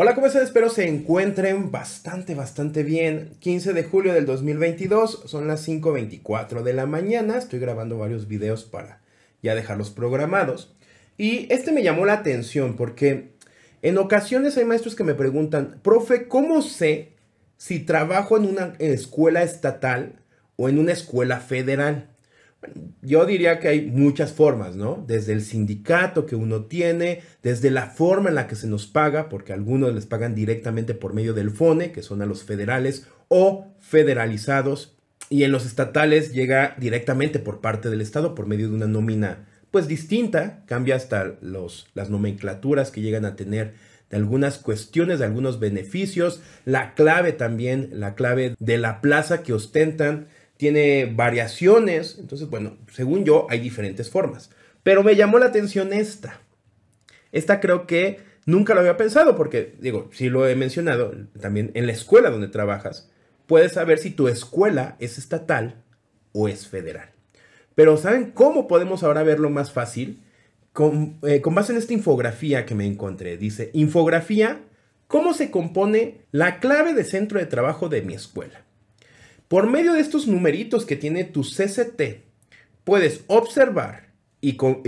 Hola, ¿cómo están? Espero se encuentren bastante, bastante bien. 15 de julio del 2022, son las 5.24 de la mañana. Estoy grabando varios videos para ya dejarlos programados. Y este me llamó la atención porque en ocasiones hay maestros que me preguntan, profe, ¿cómo sé si trabajo en una escuela estatal o en una escuela federal? yo diría que hay muchas formas, ¿no? Desde el sindicato que uno tiene, desde la forma en la que se nos paga, porque algunos les pagan directamente por medio del FONE, que son a los federales o federalizados, y en los estatales llega directamente por parte del Estado por medio de una nómina pues distinta, cambia hasta los, las nomenclaturas que llegan a tener de algunas cuestiones, de algunos beneficios, la clave también, la clave de la plaza que ostentan tiene variaciones, entonces bueno, según yo hay diferentes formas. Pero me llamó la atención esta. Esta creo que nunca lo había pensado porque, digo, si lo he mencionado, también en la escuela donde trabajas, puedes saber si tu escuela es estatal o es federal. Pero ¿saben cómo podemos ahora verlo más fácil? Con, eh, con base en esta infografía que me encontré. Dice, infografía, ¿cómo se compone la clave de centro de trabajo de mi escuela? Por medio de estos numeritos que tiene tu CCT, puedes observar y con,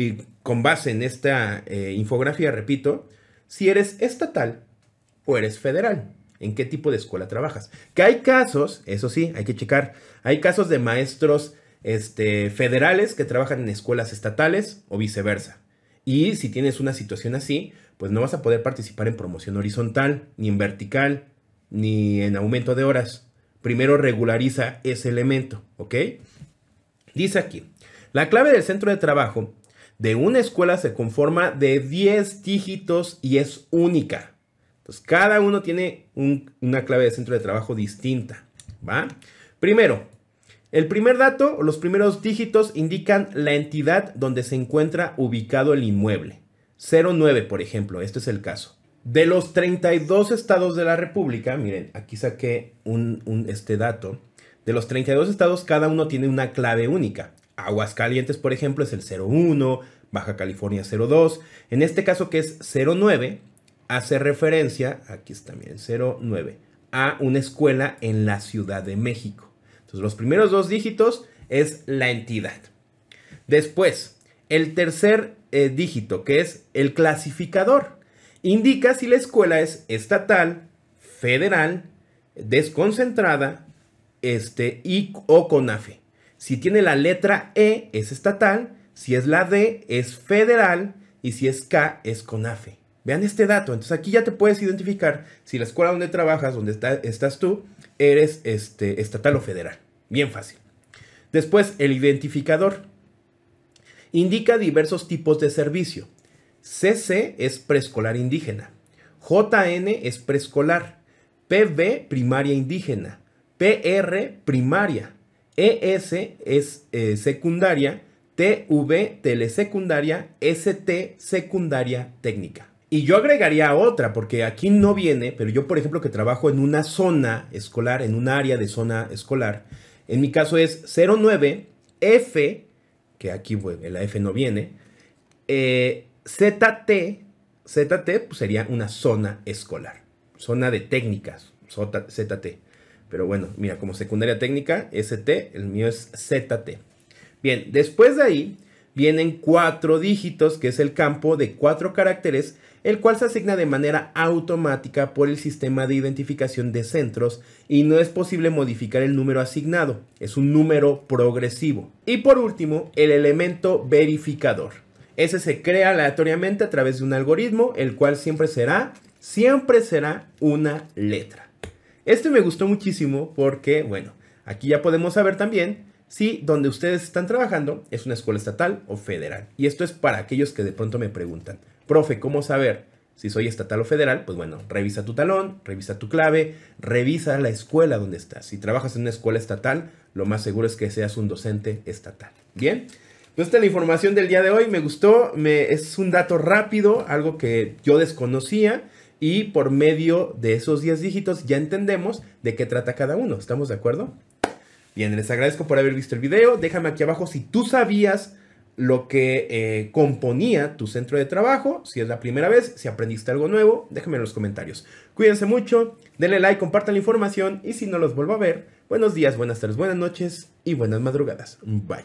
base en esta eh, infografía, repito, si eres estatal o eres federal, en qué tipo de escuela trabajas. Que hay casos, eso sí, hay que checar, hay casos de maestros este, federales que trabajan en escuelas estatales o viceversa. Y si tienes una situación así, pues no vas a poder participar en promoción horizontal, ni en vertical, ni en aumento de horas primero regulariza ese elemento, ¿ok? Dice aquí, la clave del centro de trabajo de una escuela se conforma de 10 dígitos y es única. Entonces, cada uno tiene una clave de centro de trabajo distinta, ¿va? Primero, el primer dato o los primeros dígitos indican la entidad donde se encuentra ubicado el inmueble. 09, por ejemplo, este es el caso. De los 32 estados de la República, miren, aquí saqué un, este dato. De los 32 estados, cada uno tiene una clave única. Aguascalientes, por ejemplo, es el 01, Baja California 02. En este caso, que es 09, hace referencia, aquí está, miren, 09, a una escuela en la Ciudad de México. Entonces, los primeros dos dígitos es la entidad. Después, el tercer eh, dígito, que es el clasificador indica si la escuela es estatal, federal, desconcentrada este, y o CONAFE. Si tiene la letra E es estatal, si es la D es federal y si es K es CONAFE. Vean este dato, entonces aquí ya te puedes identificar si la escuela donde trabajas, donde estás tú, eres este, estatal o federal. Bien fácil. Después, el identificador. Indica diversos tipos de servicio. CC es preescolar indígena, JN es preescolar, PB primaria indígena, PR primaria, e ES es eh, secundaria, TV telesecundaria, ST secundaria técnica. Y yo agregaría otra, porque aquí no viene, pero yo, por ejemplo, que trabajo en una zona escolar, en un área de zona escolar, en mi caso es 09F, que aquí la F no viene, eh, ZT, ZT pues, sería una zona escolar, zona de técnicas, ZT. Pero bueno, mira, como secundaria técnica, ST, el mío es ZT. Bien, después de ahí vienen cuatro dígitos, que es el campo de cuatro caracteres, el cual se asigna de manera automática por el sistema de identificación de centros y no es posible modificar el número asignado, es un número progresivo. Y por último, el elemento verificador ese se crea aleatoriamente a través de un algoritmo, el cual siempre será, siempre será una letra. Este me gustó muchísimo porque, bueno, aquí ya podemos saber también si donde ustedes están trabajando es una escuela estatal o federal. Y esto es para aquellos que de pronto me preguntan, profe, ¿cómo saber si soy estatal o federal? Pues bueno, revisa tu talón, revisa tu clave, revisa la escuela donde estás. Si trabajas en una escuela estatal, lo más seguro es que seas un docente estatal. Bien. Entonces, esta es la información del día de hoy. Me gustó. es un dato rápido, algo que yo desconocía. Y por medio de esos 10 dígitos ya entendemos de qué trata cada uno. ¿Estamos de acuerdo? Bien, les agradezco por haber visto el video. Déjame aquí abajo si tú sabías lo que eh, componía tu centro de trabajo. Si es la primera vez, si aprendiste algo nuevo, déjame en los comentarios. Cuídense mucho, denle like, compartan la información y si no los vuelvo a ver, buenos días, buenas tardes, buenas noches y buenas madrugadas. Bye.